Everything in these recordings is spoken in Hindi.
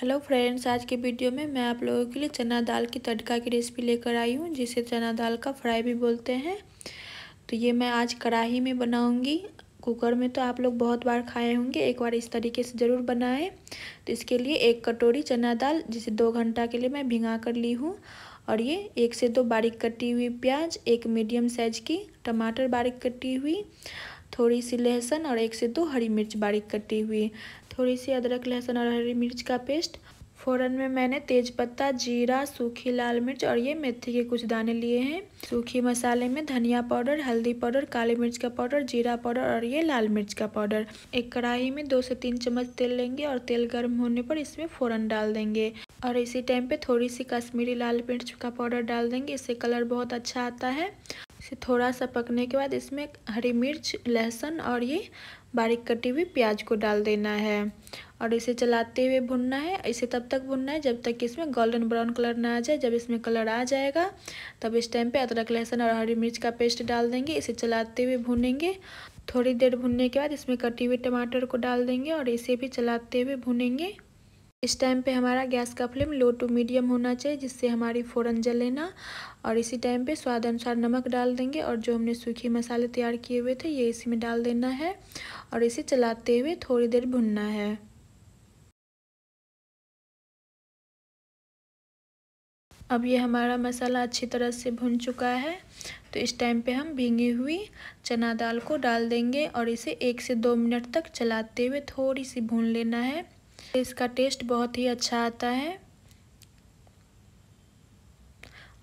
हेलो फ्रेंड्स आज के वीडियो में मैं आप लोगों के लिए चना दाल की तड़का की रेसिपी लेकर आई हूँ जिसे चना दाल का फ्राई भी बोलते हैं तो ये मैं आज कढ़ाई में बनाऊँगी कुकर में तो आप लोग बहुत बार खाए होंगे एक बार इस तरीके से ज़रूर बनाएं तो इसके लिए एक कटोरी चना दाल जिसे दो घंटा के लिए मैं भिंगा कर ली हूँ और ये एक से दो बारीक कटी हुई प्याज एक मीडियम साइज की टमाटर बारीक कटी हुई थोड़ी सी लहसुन और एक से दो हरी मिर्च बारीक कटी हुई थोड़ी सी अदरक लहसुन और हरी मिर्च का पेस्ट फ़ौरन में मैंने तेज़पत्ता जीरा सूखी लाल मिर्च और ये मेथी के कुछ दाने लिए हैं सूखी मसाले में धनिया पाउडर हल्दी पाउडर काली मिर्च का पाउडर जीरा पाउडर और ये लाल मिर्च का पाउडर एक कढ़ाई में दो से तीन चम्मच तेल लेंगे और तेल गर्म होने पर इसमें फ़ौरन डाल देंगे और इसी टाइम पे थोड़ी सी कश्मीरी लाल मिर्च का पाउडर डाल देंगे इससे कलर बहुत अच्छा आता है इसे थोड़ा सा पकने के बाद इसमें हरी मिर्च लहसुन और ये बारीक कटी हुई प्याज को डाल देना है और इसे चलाते हुए भुनना है इसे तब तक भुनना है जब तक कि इसमें गोल्डन ब्राउन कलर ना आ जाए जब इसमें कलर आ जाएगा तब इस टाइम पे अदरक लहसुन और हरी मिर्च का पेस्ट डाल देंगे इसे चलाते हुए भुनेंगे थोड़ी देर भुनने के बाद इसमें कटी हुई टमाटर को डाल देंगे और इसे भी चलाते हुए भुनेंगे इस टाइम पे हमारा गैस का फ्लेम लो टू मीडियम होना चाहिए जिससे हमारी फ़ौरन जले ना और इसी टाइम पे स्वाद अनुसार नमक डाल देंगे और जो हमने सूखे मसाले तैयार किए हुए थे ये इसी में डाल देना है और इसे चलाते हुए थोड़ी देर भुनना है अब ये हमारा मसाला अच्छी तरह से भुन चुका है तो इस टाइम पे हम भींगी हुई चना दाल को डाल देंगे और इसे एक से दो मिनट तक चलाते हुए थोड़ी सी भून लेना है इसका टेस्ट बहुत ही अच्छा आता है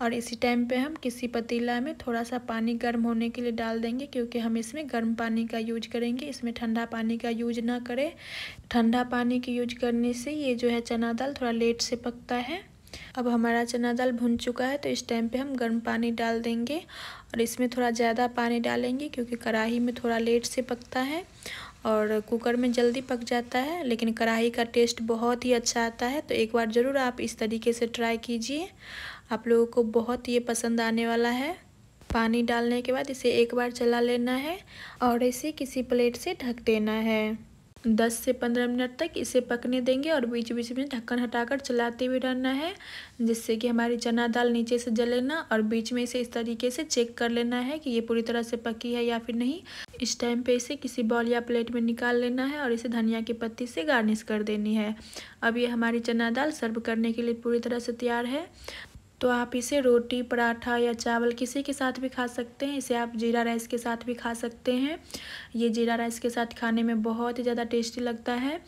और इसी टाइम पे हम किसी पतीला में थोड़ा सा पानी गर्म होने के लिए डाल देंगे क्योंकि हम इसमें गर्म पानी का यूज करेंगे इसमें ठंडा पानी का यूज ना करें ठंडा पानी की यूज करने से ये जो है चना दाल थोड़ा लेट से पकता है अब हमारा चना दाल भुन चुका है तो इस टाइम पे हम गर्म पानी डाल देंगे और इसमें थोड़ा ज़्यादा पानी डालेंगे क्योंकि कढ़ाही में थोड़ा लेट से पकता है और कुकर में जल्दी पक जाता है लेकिन कढ़ाई का टेस्ट बहुत ही अच्छा आता है तो एक बार ज़रूर आप इस तरीके से ट्राई कीजिए आप लोगों को बहुत ये पसंद आने वाला है पानी डालने के बाद इसे एक बार चला लेना है और इसे किसी प्लेट से ढक देना है दस से पंद्रह मिनट तक इसे पकने देंगे और बीच बीच में ढक्कन हटाकर चलाते हुए रहना है जिससे कि हमारी चना दाल नीचे से जले ना और बीच में इसे इस तरीके से चेक कर लेना है कि ये पूरी तरह से पकी है या फिर नहीं इस टाइम पे इसे किसी बॉल या प्लेट में निकाल लेना है और इसे धनिया की पत्ती से गार्निश कर देनी है अब ये हमारी चना दाल सर्व करने के लिए पूरी तरह से तैयार है तो आप इसे रोटी पराठा या चावल किसी के साथ भी खा सकते हैं इसे आप जीरा राइस के साथ भी खा सकते हैं ये जीरा राइस के साथ खाने में बहुत ही ज़्यादा टेस्टी लगता है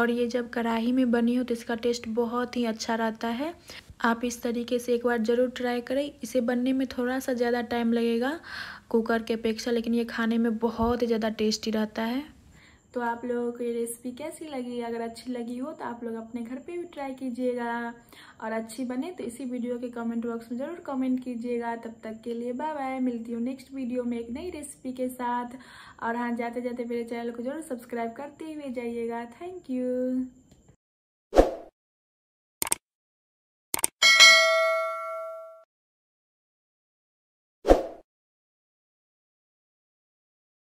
और ये जब कढ़ाई में बनी हो तो इसका टेस्ट बहुत ही अच्छा रहता है आप इस तरीके से एक बार ज़रूर ट्राई करें इसे बनने में थोड़ा सा ज़्यादा टाइम लगेगा कुकर के अपेक्षा लेकिन ये खाने में बहुत ही ज़्यादा टेस्टी रहता है तो आप लोगों को ये रेसिपी कैसी लगी अगर अच्छी लगी हो तो आप लोग अपने घर पे भी ट्राई कीजिएगा और अच्छी बने तो इसी वीडियो के कमेंट बॉक्स में ज़रूर कमेंट कीजिएगा तब तक के लिए बाय बाय मिलती हूँ नेक्स्ट वीडियो में एक नई रेसिपी के साथ और हाँ जाते जाते मेरे चैनल को जरूर सब्सक्राइब करते हुए जाइएगा थैंक यू